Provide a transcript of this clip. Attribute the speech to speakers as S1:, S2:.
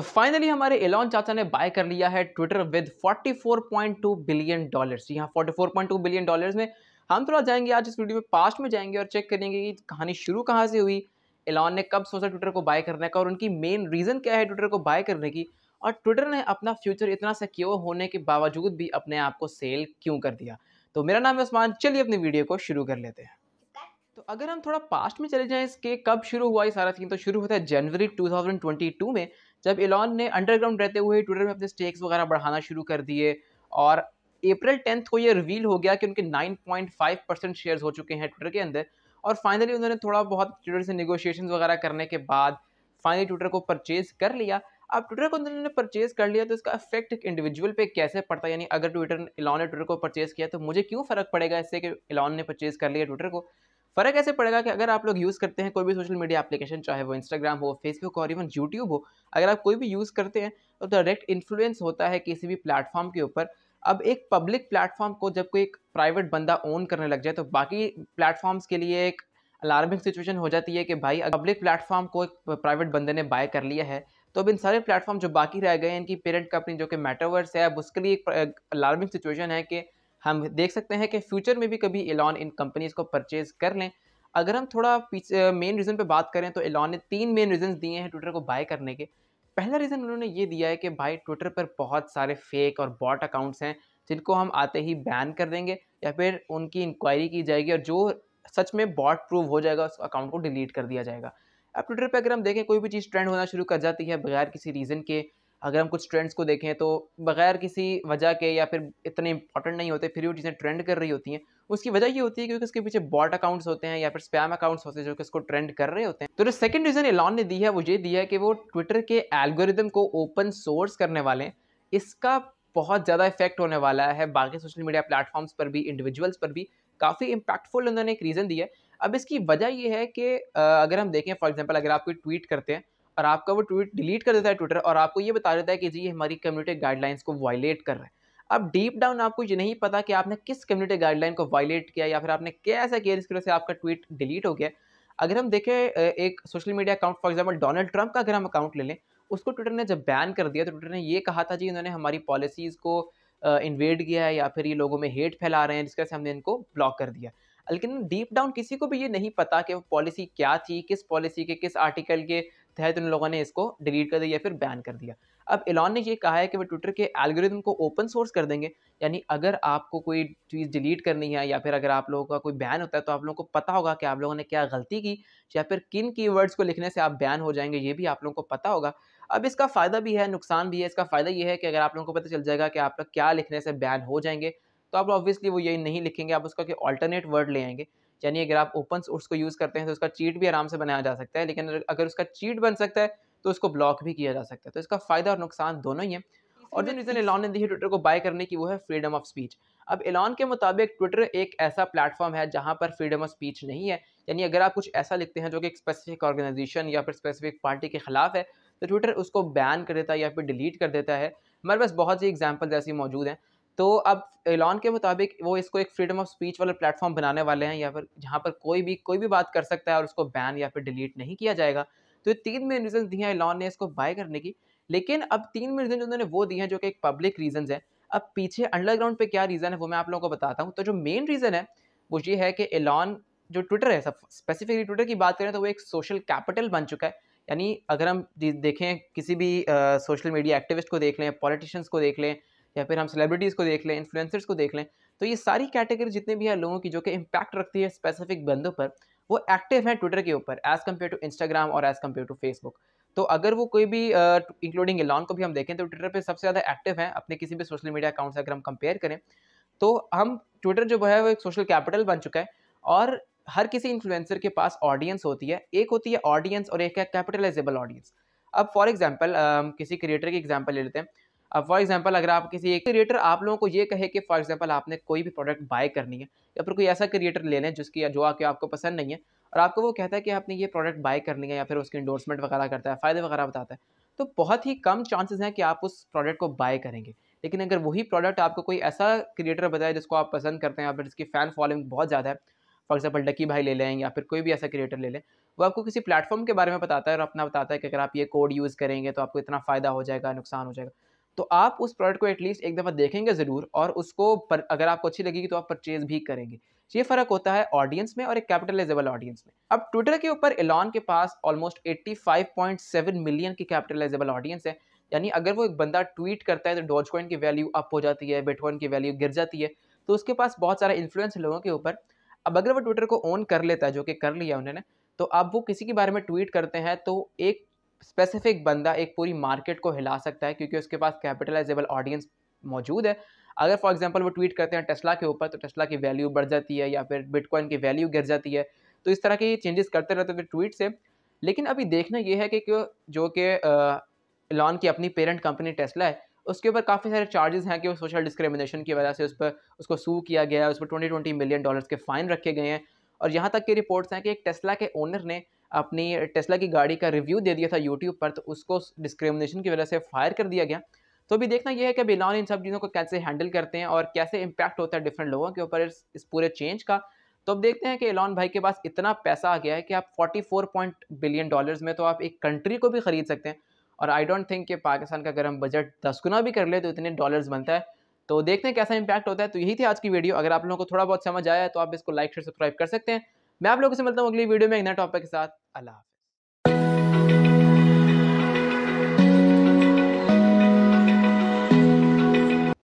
S1: तो फाइनली हमारे एलॉन चाचा ने बाय कर लिया है ट्विटर विद 44.2 बिलियन डॉलर्स यहाँ 44.2 बिलियन डॉलर्स में हम थोड़ा जाएंगे आज इस वीडियो में पास्ट में जाएंगे और चेक करेंगे कि कहानी शुरू कहाँ से हुई एलॉन ने कब सोचा ट्विटर को बाय करने का और उनकी मेन रीज़न क्या है ट्विटर को बाय करने की और ट्विटर ने अपना फ्यूचर इतना सिक्योर होने के बावजूद भी अपने आप को सेल क्यों कर दिया तो मेरा नाम है उस्मान चलिए अपनी वीडियो को शुरू कर लेते हैं तो अगर हम थोड़ा पास्ट में चले जाएं इसके कब शुरू हुआ ये सारा सीन तो शुरू होता है जनवरी 2022 में जब एलॉन ने अंडरग्राउंड रहते हुए ट्विटर में अपने स्टेक्स वगैरह बढ़ाना शुरू कर दिए और अप्रैल टेंथ को ये रिवील हो गया कि उनके 9.5 परसेंट शेयर हो चुके हैं ट्विटर के अंदर और फाइनली उन्होंने थोड़ा बहुत ट्विटर से निगोशिएशन वगैरह करने के बाद फाइनली ट्विटर को परचेज कर लिया अब ट्विटर को उन्होंने परचेज कर लिया तो इसका इफेक्ट एक इंडिविजुअल पे कैसे पड़ता है यानी अगर ट्विटर इलॉन ने ट्विटर को परचेज किया तो मुझे क्यों फ़र्क पड़ेगा इससे कि इलॉन ने परचेज कर लिया ट्विटर को फ़र्क ऐसे पड़ेगा कि अगर आप लोग यूज़ करते हैं कोई भी सोशल मीडिया एप्लीकेशन चाहे वो इंस्टाग्राम हो फेसबुक और इवन यूट्यूब हो अगर आप कोई भी यूज़ करते हैं तो डायरेक्ट इन्फ्लुएंस होता है किसी भी प्लेटफॉर्म के ऊपर अब एक पब्लिक प्लेटफॉर्म को जब कोई एक प्राइवेट बंदा ओन करने लग जाए तो बाकी प्लेटफॉर्म्स के लिए एक अलार्मिंग सिचुएशन हो जाती है कि भाई पब्लिक प्लेटफॉर्म को एक प्राइवेट बंदे ने बाय कर लिया है तो अब इन सारे प्लेटफॉर्म जो बाकी रह गए हैं इनकी पेरेंट कंपनी जो कि मेटावर्स है अब उसके लिए एक अलार्मिंग सिचुएशन है कि हम देख सकते हैं कि फ्यूचर में भी कभी एलॉन इन कंपनीज़ को परचेज़ कर लें अगर हम थोड़ा मेन रीज़न पे बात करें तो एलॉन ने तीन मेन रीजन दिए हैं ट्विटर को बाय करने के पहला रीज़न उन्होंने ये दिया है कि भाई ट्विटर पर बहुत सारे फेक और बॉट अकाउंट्स हैं जिनको हम आते ही बैन कर देंगे या फिर उनकी इंक्वायरी की जाएगी और जो सच में बॉट प्रूव हो जाएगा उस अकाउंट को डिलीट कर दिया जाएगा अब ट्विटर पर अगर हम देखें कोई भी चीज़ ट्रेंड होना शुरू कर जाती है बगैर किसी रीज़न के अगर हम कुछ ट्रेंड्स को देखें तो बगैर किसी वजह के या फिर इतने इंपॉर्टेंट नहीं होते फिर वो चीज़ें ट्रेंड कर रही होती हैं उसकी वजह ये होती है क्योंकि उसके पीछे बॉट अकाउंट्स होते हैं या फिर स्पैम अकाउंट्स होते हैं जो कि उसको ट्रेंड कर रहे होते हैं तो जो सेकंड रीज़न एलॉन ने दी है वो ये दी है कि वो ट्विटर के एल्गोरिदम को ओपन सोर्स करने वाले हैं इसका बहुत ज़्यादा इफेक्ट होने वाला है बाकी सोशल मीडिया प्लेटफॉर्म्स पर भी इंडिविजुअल्स पर भी काफ़ी इम्पैक्टफुल उन्होंने एक रीज़न दिया है अब इसकी वजह यह है कि अगर हम देखें फॉर एग्जाम्पल अगर आप कोई ट्वीट करते हैं और आपका वो ट्वीट डिलीट कर देता है ट्विटर और आपको ये बता देता है कि जी हमारी कम्युनिटी गाइडलाइंस को वायलेट कर रहा है अब डीप डाउन आपको ये नहीं पता कि आपने किस कम्युनिटी गाइडलाइन को वायलेट किया या फिर आपने क्या ऐसा किया जिसकी वजह से आपका ट्वीट डिलीट हो गया अगर हम देखें एक social media account for example Donald Trump का अगर हम अकाउंट ले लें उसको ट्विटर ने जब बैन कर दिया तो ट्विटर ने ये कहा था जी इन्होंने हमारी पॉलिसीज़ को इन्वेड किया है या फिर ये लोगों में हेट फैला रहे हैं जिसकी वजह से हमने इनको ब्लॉक कर दिया लेकिन डीप डाउन किसी को भी ये नहीं पता कि वो पॉलिसी क्या थी किस पॉलिसी के किस आर्टिकल के तहत तो उन लोगों ने इसको डिलीट कर दिया या फिर बैन कर दिया अब एलॉन ने ये कहा है कि वो ट्विटर के एल्गोरिदम को ओपन सोर्स कर देंगे यानी अगर आपको कोई चीज़ डिलीट करनी है या फिर अगर आप लोगों का कोई बैन होता है तो आप लोगों को पता होगा कि आप लोगों ने क्या गलती की या फिर किन कीवर्ड्स को लिखने से आप बैन हो जाएंगे ये भी आप लोगों को पता होगा अब इसका फ़ायदा भी है नुकसान भी है इसका फ़ायदा ये है कि अगर आप लोगों को पता चल जाएगा कि आप लोग क्या लिखने से बैन हो जाएंगे तो आप ऑब्वियसली वो यही नहीं लिखेंगे आप उसका कि ऑल्टरनेट वर्ड ले आएंगे यानी अगर आप ओपन सोर्स को यूज़ करते हैं तो उसका चीट भी आराम से बनाया जा सकता है लेकिन अगर उसका चीट बन सकता है तो उसको ब्लॉक भी किया जा सकता है तो इसका फ़ायदा और नुकसान दोनों ही है और जो रीज़न तो एलॉन ने दी है ट्विटर को बाय करने की वो है फ्रीडम ऑफ स्पीच अब एलॉन के मुताबिक ट्विटर एक ऐसा प्लेटफॉर्म है जहाँ पर फ्रीडम ऑफ स्पीच नहीं है यानी अगर आप कुछ ऐसा लिखते हैं जो कि एक स्पेसिफिक ऑर्गेनाइजेशन या फिर स्पेसिफिक पार्टी के खिलाफ है तो ट्विटर उसको बैन कर देता है या फिर डिलीट कर देता है हमारे पास बहुत सी एग्जाम्पल ऐसी मौजूद हैं तो अब एलॉन के मुताबिक वो इसको एक फ्रीडम ऑफ स्पीच वाला प्लेटफॉर्म बनाने वाले हैं या फिर जहाँ पर कोई भी कोई भी बात कर सकता है और उसको बैन या फिर डिलीट नहीं किया जाएगा तो ये तीन मेन रीजन दिए हैं एलॉन ने इसको बाय करने की लेकिन अब तीन मेन रीजन उन्होंने वो दिए हैं जो कि एक पब्लिक रीजन है अब पीछे अंडरग्राउंड पे क्या रीज़न है वो मैं आप लोगों को बताता हूँ तो जो मेन रीज़न है वो ये है कि एलॉन जो ट्विटर है सब स्पेसिफिकली ट्विटर की बात करें तो वो एक सोशल कैपिटल बन चुका है यानी अगर हम देखें किसी भी सोशल मीडिया एक्टिविस्ट को देख लें पॉलिटिशियंस को देख लें या फिर हम सेलिब्रिटीज़ को देख लें इन्फ्लुएंसर्स को देख लें तो ये सारी कैटेगरी जितने भी है लोगों की जो कि इम्पैक्ट रखती है स्पेसिफिक बंदों पर वो एक्टिव हैं ट्विटर के ऊपर एज़ कम्पेयर टू इंस्टाग्राम और एज़ कम्पेयर टू फेसबुक तो अगर वो कोई भी इंक्लूडिंग एलॉन को भी हम देखें तो ट्विटर पर सबसे ज़्यादा एक्टिव हैं अपने किसी भी सोशल मीडिया अकाउंट से अगर हम कंपेयर करें तो हम ट्विटर जो है वो एक सोशल कैपिटल बन चुका है और हर किसी इन्फ्लुएंसर के पास ऑडियंस होती है एक होती है ऑडियंस और एक है कैपिटलाइजेबल ऑडियंस अब फॉर एग्जाम्पल किसी क्रिएटर की एग्जाम्पल ले लेते हैं अब फॉर एग्जांपल अगर आप किसी एक क्रिएटर आप लोगों को ये कहे कि फॉर एग्जांपल आपने कोई भी प्रोडक्ट बाय करनी है या फिर कोई ऐसा क्रिएटर लेना है जिसकी जो आके आपको पसंद नहीं है और आपको वो कहता है कि आपने ये प्रोडक्ट बाय करनी है या फिर उसकी इंडोर्समेंट वगैरह करता है फ़ायदे वगैरह बताता है तो बहुत ही कम चांसेज हैं कि आप उस प्रोडक्ट को बाय करेंगे लेकिन अगर वही प्रोडक्ट आपको कोई ऐसा क्रिएटर बताए जिसको आप पसंद करते हैं या फिर जिसकी फ़ैन फॉलोइंग बहुत ज़्यादा है फॉर एग्जाम्पल डकी भाई ले लें या फिर कोई भी ऐसा क्रिएटर ले लें वो आपको किसी प्लेटफॉर्म के बारे में बताता है और अपना बताता है कि अगर आप ये कोड यूज़ करेंगे तो आपको इतना फ़ायदा हो जाएगा नुकसान हो जाएगा तो आप उस प्रोडक्ट को एटलीस्ट एक दफ़ा देखेंगे ज़रूर और उसको पर अगर आपको अच्छी लगेगी तो आप परचेज भी करेंगे तो ये फ़र्क होता है ऑडियंस में और एक कैपिटलाइजेबल ऑडियंस में अब ट्विटर के ऊपर एलॉन के पास ऑलमोस्ट 85.7 मिलियन की कैपिटलाइजेबल ऑडियंस है यानी अगर वो एक बंदा ट्वीट करता है तो डॉज कॉइन की वैल्यू अप हो जाती है बिटकॉइन की वैल्यू गिर जाती है तो उसके पास बहुत सारा इन्फ्लुएंस लोगों के ऊपर अब अगर वो ट्विटर को ओन कर लेता है जो कि कर लिया उन्होंने तो अब वो किसी के बारे में ट्वीट करते हैं तो एक स्पेसिफिक बंदा एक पूरी मार्केट को हिला सकता है क्योंकि उसके पास कैपिटलाइजेबल ऑडियंस मौजूद है अगर फॉर एग्जांपल वो ट्वीट करते हैं टेस्ला के ऊपर तो टेस्ला की वैल्यू बढ़ जाती है या फिर बिटकॉइन की वैल्यू गिर जाती है तो इस तरह के चेंजेस करते रहते थे ट्वीट से लेकिन अभी देखना यह है कि क्यों जो कि लॉन की अपनी पेरेंट कंपनी टेस्ला है उसके ऊपर काफ़ी सारे चार्जेस हैं कि वो सोशल डिस्क्रिमिनेशन की वजह से उस पर उसको सू किया गया है उस पर ट्वेंटी ट्वेंटी मिलियन डॉलर्स के फ़ाइन रखे गए हैं और यहाँ तक की रिपोर्ट्स हैं कि एक टेस्ला के ओनर ने अपनी टेस्ला की गाड़ी का रिव्यू दे दिया था यूट्यूब पर तो उसको डिस्क्रिमिनेशन की वजह से फायर कर दिया गया तो अभी देखना यह है कि बिलान इन सब चीज़ों को कैसे हैंडल करते हैं और कैसे इम्पैक्ट होता है डिफरेंट लोगों के ऊपर इस, इस पूरे चेंज का तो अब देखते हैं कि एलॉन भाई के पास इतना पैसा आ गया है कि आप 44. बिलियन डॉलर्स में तो आप एक कंट्री को भी ख़रीद सकते हैं और आई डोंट थिंक कि पाकिस्तान का अगर हम बजट दस गुना भी कर ले तो इतने डॉलर्स बनता है तो देखते हैं कैसा इंपैक्ट होता है तो यही थी आज की वीडियो अगर आप लोगों को थोड़ा बहुत समझ आया है तो आप इसको लाइक शेयर सब्सक्राइब कर सकते हैं मैं आप लोगों से मिलता हूँ अगली वीडियो में एक नए टॉपिक के साथ अल्लाह